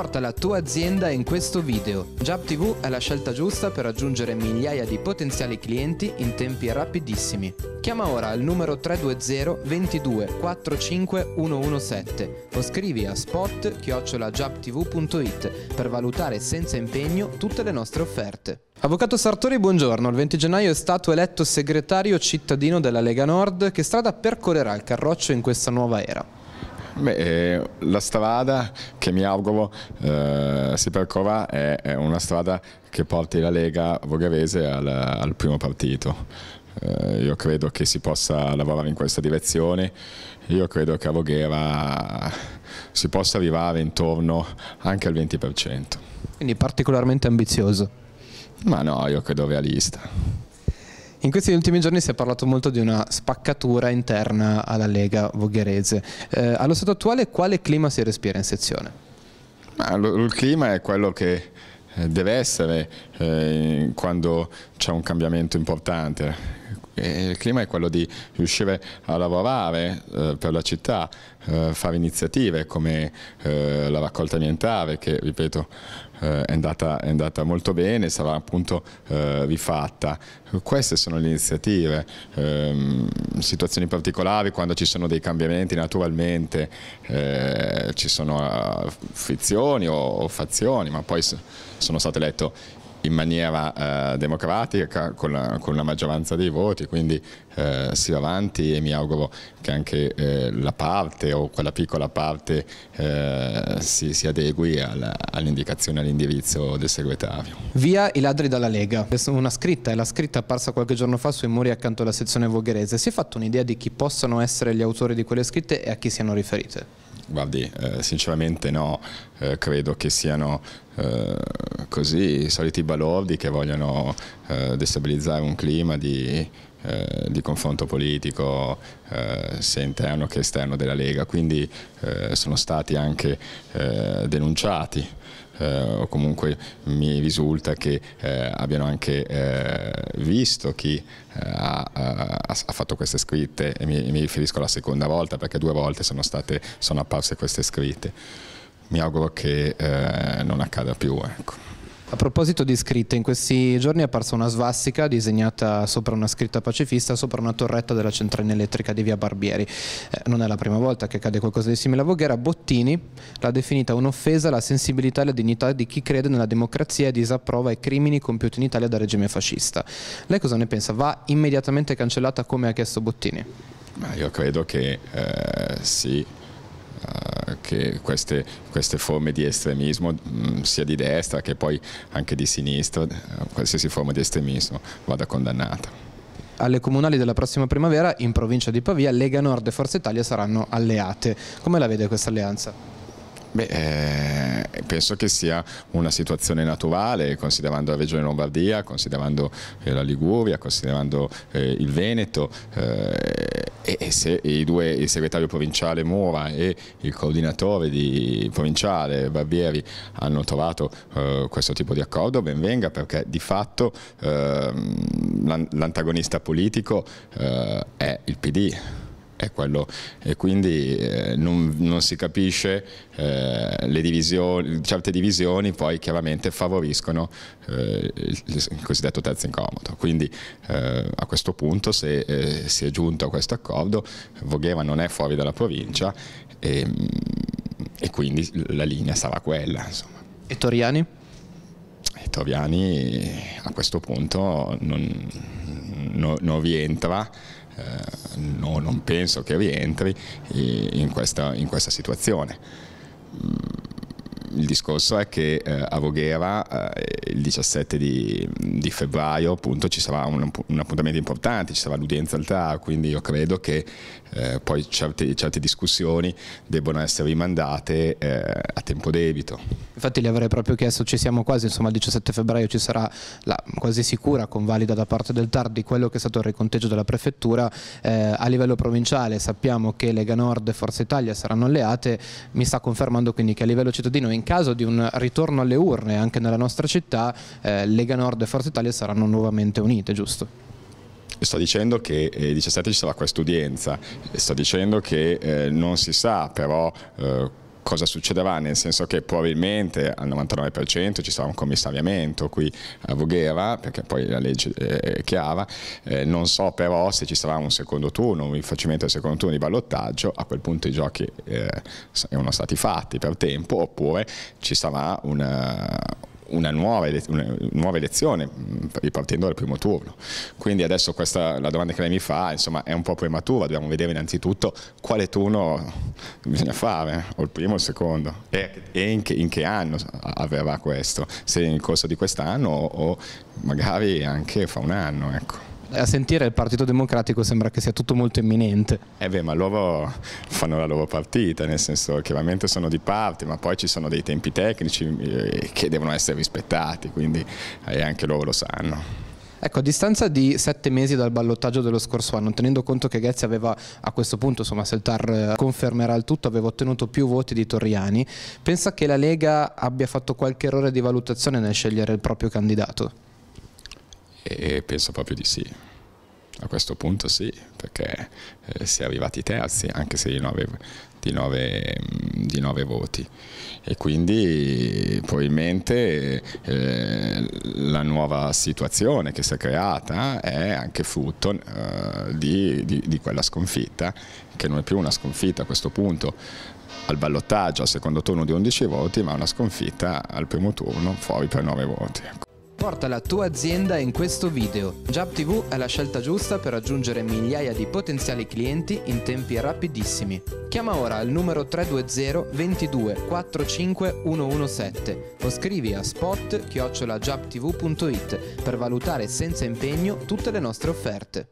Porta la tua azienda in questo video. JabTV è la scelta giusta per raggiungere migliaia di potenziali clienti in tempi rapidissimi. Chiama ora al numero 320 22 45 117 o scrivi a spot-jabtv.it per valutare senza impegno tutte le nostre offerte. Avvocato Sartori, buongiorno. Il 20 gennaio è stato eletto segretario cittadino della Lega Nord. Che strada percorrerà il Carroccio in questa nuova era? Beh, eh, la strada che mi auguro eh, si percorra è, è, una strada che porti la Lega Vogavese al, al primo partito. Eh, io credo che si possa lavorare in questa direzione, io credo che a Voghera si possa arrivare intorno anche al 20%. Quindi particolarmente ambizioso? Ma no, io credo realista. In questi ultimi giorni si è parlato molto di una spaccatura interna alla Lega Vogherese. Eh, allo stato attuale quale clima si respira in sezione? Ma, lo, il clima è quello che eh, deve essere eh, quando c'è un cambiamento importante il clima è quello di riuscire a lavorare eh, per la città, eh, fare iniziative come eh, la raccolta ambientale che, ripeto, è andata, è, andata, molto bene, e sarà appunto rifatta. Queste sono le iniziative, ehm, situazioni particolari quando ci sono dei cambiamenti naturalmente, ci sono frizioni o, fazioni, ma poi sono state lette in maniera eh, democratica con la, con la, maggioranza dei voti, quindi eh, si va avanti e mi auguro che anche eh, la parte o quella piccola parte eh, si, si, adegui all'indicazione, all'indirizzo del segretario. Via i ladri dalla Lega, una scritta, è la scritta apparsa qualche giorno fa sui muri accanto alla sezione vogherese, si è fatto un'idea di chi possano essere gli autori di quelle scritte e a chi siano riferite? Guardi, eh, sinceramente no, eh, credo che siano eh, così i soliti balordi che vogliono eh, destabilizzare un clima di, eh, di confronto politico eh, sia interno che esterno della Lega, quindi sono stati anche denunciati eh, o comunque mi risulta che eh, abbiano anche eh, visto chi ha, ha, fatto queste scritte e mi, mi, riferisco alla seconda volta perché due volte sono, state, sono apparse queste scritte. Mi auguro che non accada più. Ecco. A proposito di scritte, in questi giorni è apparsa una svastica disegnata sopra una scritta pacifista sopra una torretta della centrale elettrica di via Barbieri. Eh, non è la prima volta che accade qualcosa di simile a Voghera. Bottini l'ha definita un'offesa alla sensibilità e alla dignità di chi crede nella democrazia e disapprova i crimini compiuti in Italia dal regime fascista. Lei cosa ne pensa? Va immediatamente cancellata come ha chiesto Bottini? Ma io credo che eh, sì eh, che queste, queste, forme di estremismo, mm, sia di destra che poi anche di sinistra, eh, qualsiasi forma di estremismo vada condannata. Alle comunali della prossima primavera in provincia di Pavia Lega Nord e Forza Italia saranno alleate. Come la vede questa alleanza? Beh, eh, penso che sia una situazione naturale, considerando la Regione Lombardia, considerando eh, la Liguria, considerando eh, il Veneto eh, e, e, se i due, il segretario provinciale Mora e il coordinatore di, provinciale Barbieri hanno trovato eh, questo tipo di accordo, ben venga perché di fatto ehm, l'antagonista politico eh, è il PD è quello e quindi eh, non, non, si capisce eh, le divisioni, certe divisioni poi chiaramente favoriscono eh, il, il, cosiddetto terzo incomodo. Quindi eh, a questo punto se eh, si è giunto a questo accordo Voghera non è fuori dalla provincia e, ehm, e quindi la linea sarà quella. Insomma. E Toriani? E Toriani a questo punto non no, non rientra, eh, no, non penso che rientri in questa, in questa situazione. Il discorso è che eh, a Voghera eh, il 17 di, di febbraio appunto, ci sarà un, un, appuntamento importante, ci sarà l'udienza al TAR, quindi io credo che eh, poi certe, certe, discussioni debbano essere rimandate eh, a tempo debito. Infatti gli avrei proprio chiesto, ci siamo quasi, insomma il 17 febbraio ci sarà la quasi sicura convalida da parte del TAR di quello che è stato il riconteggio della prefettura. Eh, a livello provinciale sappiamo che Lega Nord e Forza Italia saranno alleate, mi sta confermando quindi che a livello cittadino in caso di un ritorno alle urne anche nella nostra città eh, Lega Nord e Forza Italia saranno nuovamente unite, giusto? sto dicendo che eh, il 17 ci sarà questa udienza, sto dicendo che eh, non si sa però eh, cosa succederà, nel senso che probabilmente al 99% ci sarà un commissariamento qui a Voghera, perché poi la legge eh, è chiara, eh, non so però se ci sarà un secondo turno, un rifacimento del secondo turno di ballottaggio, a quel punto i giochi eh, sono stati fatti per tempo, oppure ci sarà una, una nuova, una nuova elezione ripartendo dal primo turno. Quindi adesso questa, la domanda che lei mi fa insomma, è un po' prematura, dobbiamo vedere innanzitutto quale turno bisogna fare, o il primo o il secondo, e, e in, che, in, che, anno avverrà questo, se nel corso di quest'anno o, o magari anche fra un anno. Ecco a sentire il Partito Democratico sembra che sia tutto molto imminente. Eh beh, ma loro fanno la loro partita, nel senso che chiaramente sono di parte, ma poi ci sono dei tempi tecnici eh, che devono essere rispettati, quindi eh, anche loro lo sanno. Ecco, a distanza di sette mesi dal ballottaggio dello scorso anno, tenendo conto che Ghezzi aveva a questo punto, insomma, se il TAR eh, confermerà il tutto, aveva ottenuto più voti di Torriani, pensa che la Lega abbia fatto qualche errore di valutazione nel scegliere il proprio candidato? E penso proprio di sì. A questo punto sì, perché eh, si è arrivati terzi, anche se di 9, mm, voti. E quindi probabilmente eh, la nuova situazione che si è creata è anche frutto eh, di, di, di quella sconfitta, che non è più una sconfitta a questo punto, al ballottaggio al secondo turno di 11 voti, ma una sconfitta al primo turno fuori per 9 voti. Ecco. Porta la tua azienda in questo video. JabTV è la scelta giusta per raggiungere migliaia di potenziali clienti in tempi rapidissimi. Chiama ora al numero 320 22 45 117 o scrivi a spot-jabtv.it per valutare senza impegno tutte le nostre offerte.